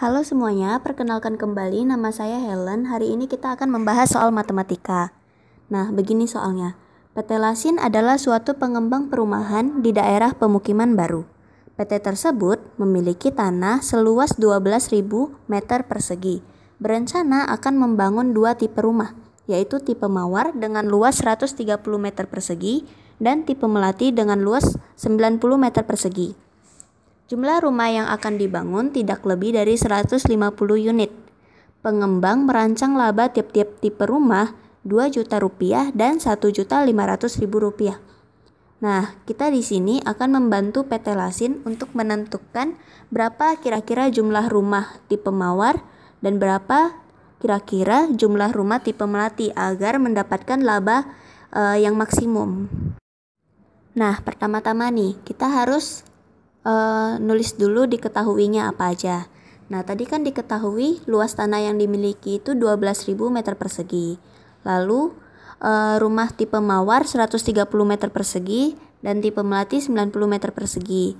Halo semuanya, perkenalkan kembali nama saya Helen. Hari ini kita akan membahas soal matematika. Nah, begini soalnya. PT Lasin adalah suatu pengembang perumahan di daerah pemukiman baru. PT tersebut memiliki tanah seluas 12.000 meter persegi. Berencana akan membangun dua tipe rumah, yaitu tipe mawar dengan luas 130 meter persegi dan tipe melati dengan luas 90 meter persegi. Jumlah rumah yang akan dibangun tidak lebih dari 150 unit. Pengembang merancang laba tiap-tiap tipe rumah 2 juta rupiah dan 1 juta 500 ribu rupiah. Nah, kita di sini akan membantu PT Lasin untuk menentukan berapa kira-kira jumlah rumah tipe mawar dan berapa kira-kira jumlah rumah tipe melati agar mendapatkan laba uh, yang maksimum. Nah, pertama-tama nih, kita harus uh, nulis dulu diketahuinya apa aja. Nah, tadi kan diketahui luas tanah yang dimiliki itu 12.000 meter persegi. Lalu uh, rumah tipe mawar 130 meter persegi dan tipe melati 90 meter persegi.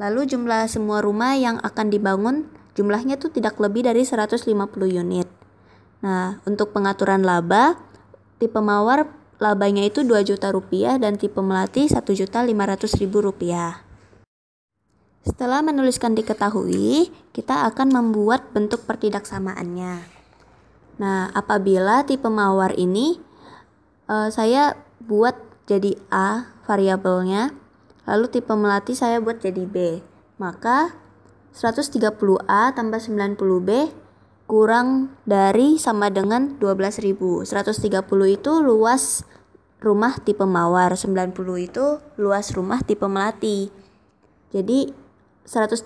Lalu jumlah semua rumah yang akan dibangun jumlahnya itu tidak lebih dari 150 unit. Nah, untuk pengaturan laba, tipe mawar labanya itu 2 juta rupiah dan tipe melati 1 juta 500 ribu rupiah. Setelah menuliskan diketahui, kita akan membuat bentuk pertidaksamaannya. Nah, apabila tipe mawar ini uh, saya buat jadi A variabelnya, lalu tipe melati saya buat jadi B. Maka 130A tambah 90B kurang dari sama dengan 12.000. 130 itu luas rumah tipe mawar, 90 itu luas rumah tipe melati. Jadi 130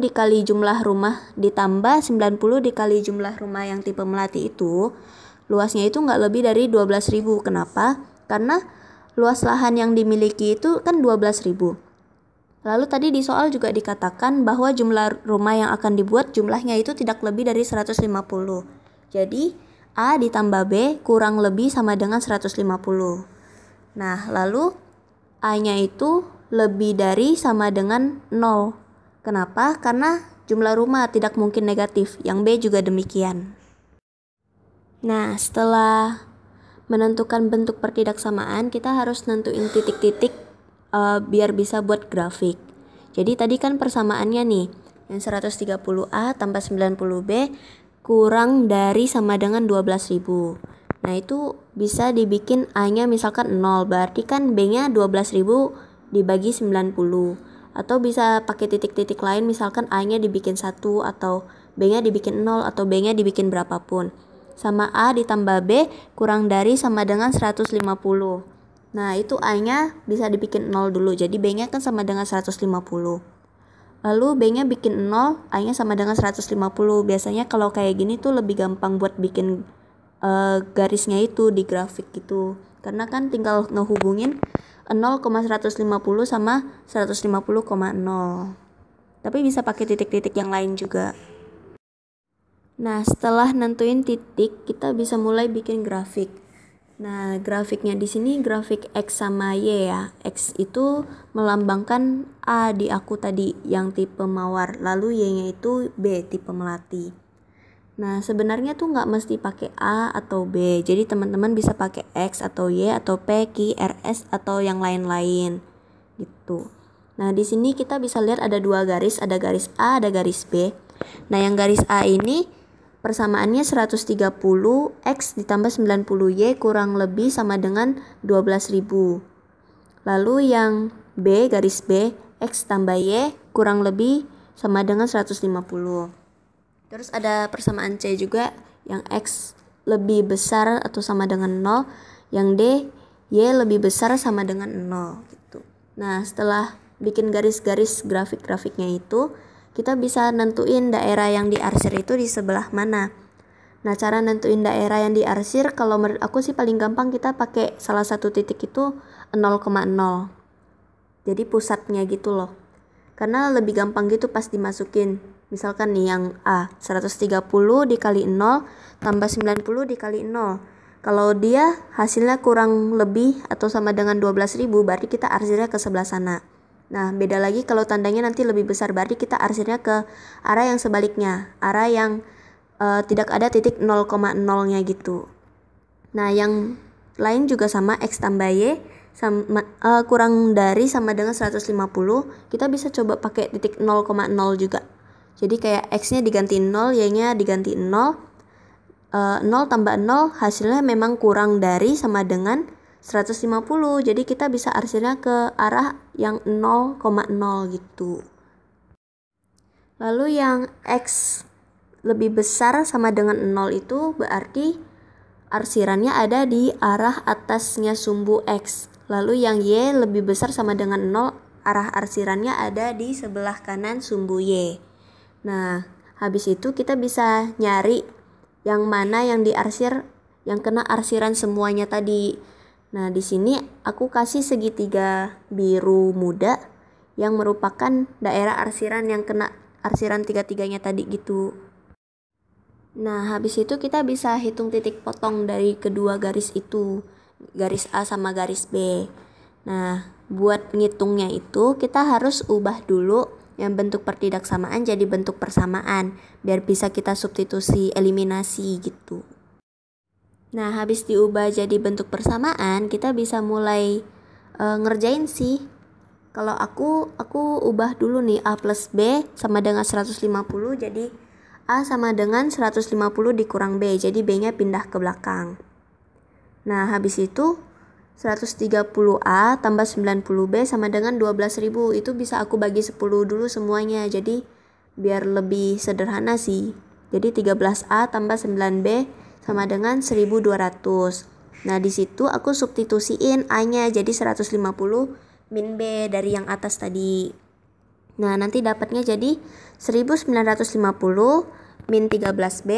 dikali jumlah rumah ditambah 90 dikali jumlah rumah yang tipe melati itu luasnya itu nggak lebih dari 12.000 kenapa? karena luas lahan yang dimiliki itu kan 12.000 lalu tadi di soal juga dikatakan bahwa jumlah rumah yang akan dibuat jumlahnya itu tidak lebih dari 150 jadi A ditambah B kurang lebih sama dengan 150 nah lalu A nya itu lebih dari sama dengan 0 Kenapa? Karena jumlah rumah tidak mungkin negatif, yang B juga demikian. Nah, setelah menentukan bentuk pertidaksamaan, kita harus nentuin titik-titik uh, biar bisa buat grafik. Jadi tadi kan persamaannya nih, yang 130A tambah 90B kurang dari sama dengan 12.000. Nah itu bisa dibikin A-nya misalkan 0 Berarti kan B-nya 12.000 dibagi 90 atau bisa pakai titik-titik lain misalkan A-nya dibikin satu atau B-nya dibikin nol atau B-nya dibikin berapapun. Sama A ditambah B kurang dari sama dengan 150. Nah, itu A-nya bisa dibikin nol dulu. Jadi B-nya kan sama dengan 150. Lalu B-nya bikin nol A-nya sama dengan 150. Biasanya kalau kayak gini tuh lebih gampang buat bikin uh, garisnya itu di grafik gitu. Karena kan tinggal ngehubungin 0,150 sama 150,0 tapi bisa pakai titik-titik yang lain juga nah setelah nentuin titik kita bisa mulai bikin grafik nah grafiknya di sini grafik x sama y ya x itu melambangkan a di aku tadi yang tipe mawar lalu y nya itu b tipe melati Nah, sebenarnya tuh nggak mesti pakai A atau B. Jadi teman-teman bisa pakai X atau Y atau P, Q, R, S atau yang lain-lain. Gitu. Nah, di sini kita bisa lihat ada dua garis, ada garis A, ada garis B. Nah, yang garis A ini persamaannya 130 X ditambah 90 Y kurang lebih sama dengan 12.000. Lalu yang B garis B X tambah Y kurang lebih sama dengan 150. Terus ada persamaan C juga yang X lebih besar atau sama dengan 0, yang D Y lebih besar sama dengan 0 gitu. Nah, setelah bikin garis-garis grafik-grafiknya itu, kita bisa nentuin daerah yang diarsir itu di sebelah mana. Nah, cara nentuin daerah yang diarsir kalau menurut aku sih paling gampang kita pakai salah satu titik itu 0,0. Jadi pusatnya gitu loh. Karena lebih gampang gitu pas dimasukin. Misalkan nih yang A 130 dikali 0 tambah 90 dikali 0. Kalau dia hasilnya kurang lebih atau sama dengan 12.000 berarti kita arsirnya ke sebelah sana. Nah, beda lagi kalau tandanya nanti lebih besar berarti kita arsirnya ke arah yang sebaliknya, arah yang uh, tidak ada titik 0,0-nya gitu. Nah, yang lain juga sama X tambah Y sama uh, kurang dari sama dengan 150, kita bisa coba pakai titik 0,0 juga. Jadi kayak X-nya diganti 0, Y-nya diganti 0. nol 0 eh, tambah 0 hasilnya memang kurang dari sama dengan 150. Jadi kita bisa arsirnya ke arah yang 0,0 gitu. Lalu yang X lebih besar sama dengan 0 itu berarti arsirannya ada di arah atasnya sumbu X. Lalu yang Y lebih besar sama dengan 0 arah arsirannya ada di sebelah kanan sumbu Y. Nah, habis itu kita bisa nyari yang mana yang diarsir, yang kena arsiran semuanya tadi. Nah, di sini aku kasih segitiga biru muda yang merupakan daerah arsiran yang kena arsiran tiga-tiganya tadi gitu. Nah, habis itu kita bisa hitung titik potong dari kedua garis itu, garis A sama garis B. Nah, buat ngitungnya itu kita harus ubah dulu yang bentuk pertidaksamaan jadi bentuk persamaan biar bisa kita substitusi eliminasi gitu. Nah, habis diubah jadi bentuk persamaan, kita bisa mulai e, ngerjain sih. Kalau aku, aku ubah dulu nih A plus B sama dengan 150, jadi A sama dengan 150 dikurang B, jadi B-nya pindah ke belakang. Nah, habis itu 130A tambah 90B sama dengan 12.000 itu bisa aku bagi 10 dulu semuanya jadi biar lebih sederhana sih jadi 13A tambah 9B sama dengan 1200 nah disitu aku substitusiin A nya jadi 150 min B dari yang atas tadi nah nanti dapatnya jadi 1950 min 13B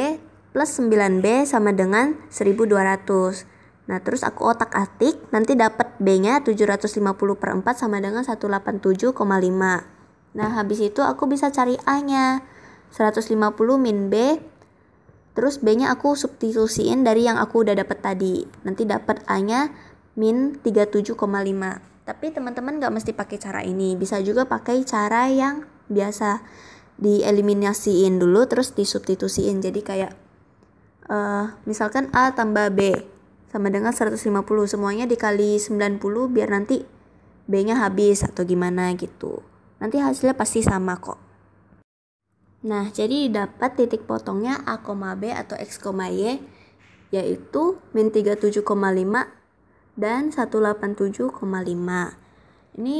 plus 9B sama dengan 1200 Nah terus aku otak-atik nanti dapat B-nya 750 per 4 sama dengan 187,5. Nah habis itu aku bisa cari A-nya 150 min B terus B-nya aku substitusiin dari yang aku udah dapat tadi. Nanti dapat A-nya min 37,5. Tapi teman-teman nggak mesti pakai cara ini, bisa juga pakai cara yang biasa dieliminasiin dulu terus disubstitusiin. Jadi kayak uh, misalkan A tambah B sama dengan 150 semuanya dikali 90 biar nanti B-nya habis atau gimana gitu. Nanti hasilnya pasti sama kok. Nah, jadi dapat titik potongnya A, B atau X, Y yaitu min 37,5 dan 187,5. Ini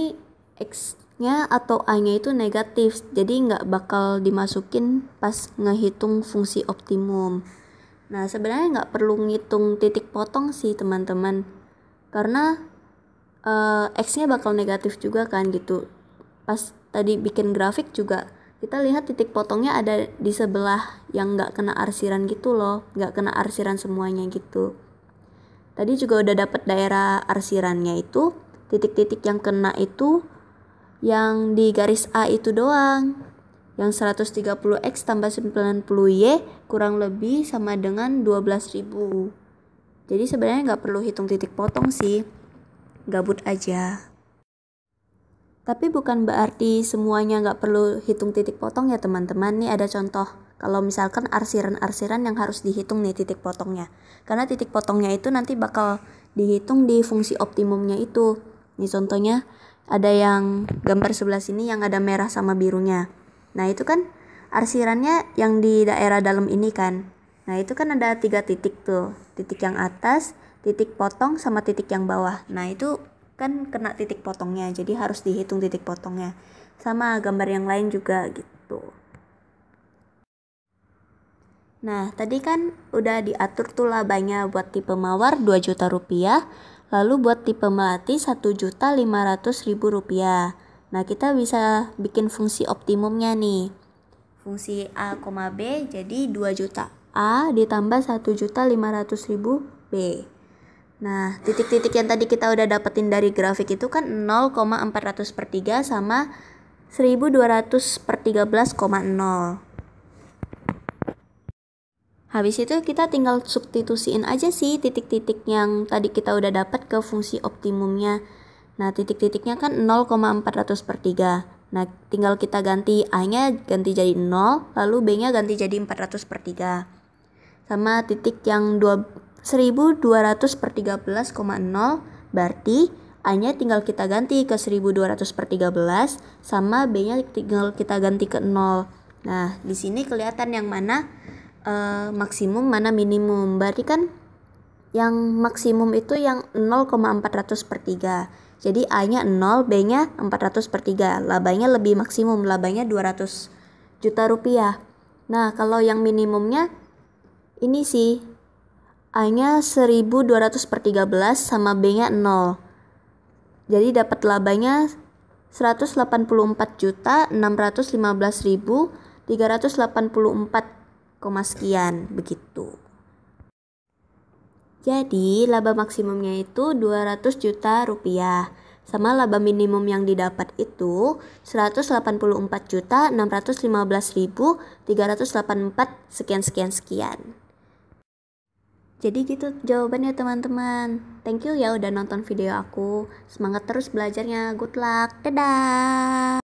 X-nya atau A-nya itu negatif, jadi nggak bakal dimasukin pas ngehitung fungsi optimum. Nah sebenarnya nggak perlu ngitung titik potong sih teman-teman karena uh, x-nya bakal negatif juga kan gitu. Pas tadi bikin grafik juga kita lihat titik potongnya ada di sebelah yang nggak kena arsiran gitu loh, nggak kena arsiran semuanya gitu. Tadi juga udah dapet daerah arsirannya itu, titik-titik yang kena itu yang di garis A itu doang yang 130x tambah 90y kurang lebih sama dengan 12.000. Jadi sebenarnya nggak perlu hitung titik potong sih, gabut aja. Tapi bukan berarti semuanya nggak perlu hitung titik potong ya teman-teman. Nih ada contoh, kalau misalkan arsiran-arsiran yang harus dihitung nih titik potongnya. Karena titik potongnya itu nanti bakal dihitung di fungsi optimumnya itu. Nih contohnya, ada yang gambar sebelah sini yang ada merah sama birunya. Nah itu kan arsirannya yang di daerah dalam ini kan. Nah itu kan ada tiga titik tuh, titik yang atas, titik potong sama titik yang bawah. Nah itu kan kena titik potongnya, jadi harus dihitung titik potongnya. Sama gambar yang lain juga gitu. Nah, tadi kan udah diatur tuh labanya buat tipe mawar 2 juta rupiah, lalu buat tipe melati 1 juta 500 ribu rupiah. Nah, kita bisa bikin fungsi optimumnya nih. Fungsi A, B jadi 2 juta. A ditambah juta ribu B. Nah, titik-titik yang tadi kita udah dapetin dari grafik itu kan 0,400 per 3 sama 1200 per 13,0. Habis itu kita tinggal substitusiin aja sih titik-titik yang tadi kita udah dapat ke fungsi optimumnya. Nah, titik-titiknya kan 0,400 per 3. Nah, tinggal kita ganti A-nya ganti jadi 0, lalu B-nya ganti jadi 400 per 3. Sama titik yang 1200 per 13,0, berarti A-nya tinggal kita ganti ke 1200 per 13, sama B-nya tinggal kita ganti ke 0. Nah, di sini kelihatan yang mana e, maksimum, mana minimum. Berarti kan yang maksimum itu yang 0,400 per 3. Jadi A-nya 0, B-nya 400 per 3. Labanya lebih maksimum, labanya 200 juta rupiah. Nah, kalau yang minimumnya ini sih A-nya 1200 per 13 sama B-nya 0. Jadi dapat labanya 184 juta 615 ribu 384, sekian begitu. Jadi, laba maksimumnya itu 200 juta rupiah. Sama laba minimum yang didapat itu 184 juta 615.384 sekian sekian sekian. Jadi gitu jawabannya teman-teman. Thank you ya udah nonton video aku. Semangat terus belajarnya. Good luck. Dadah.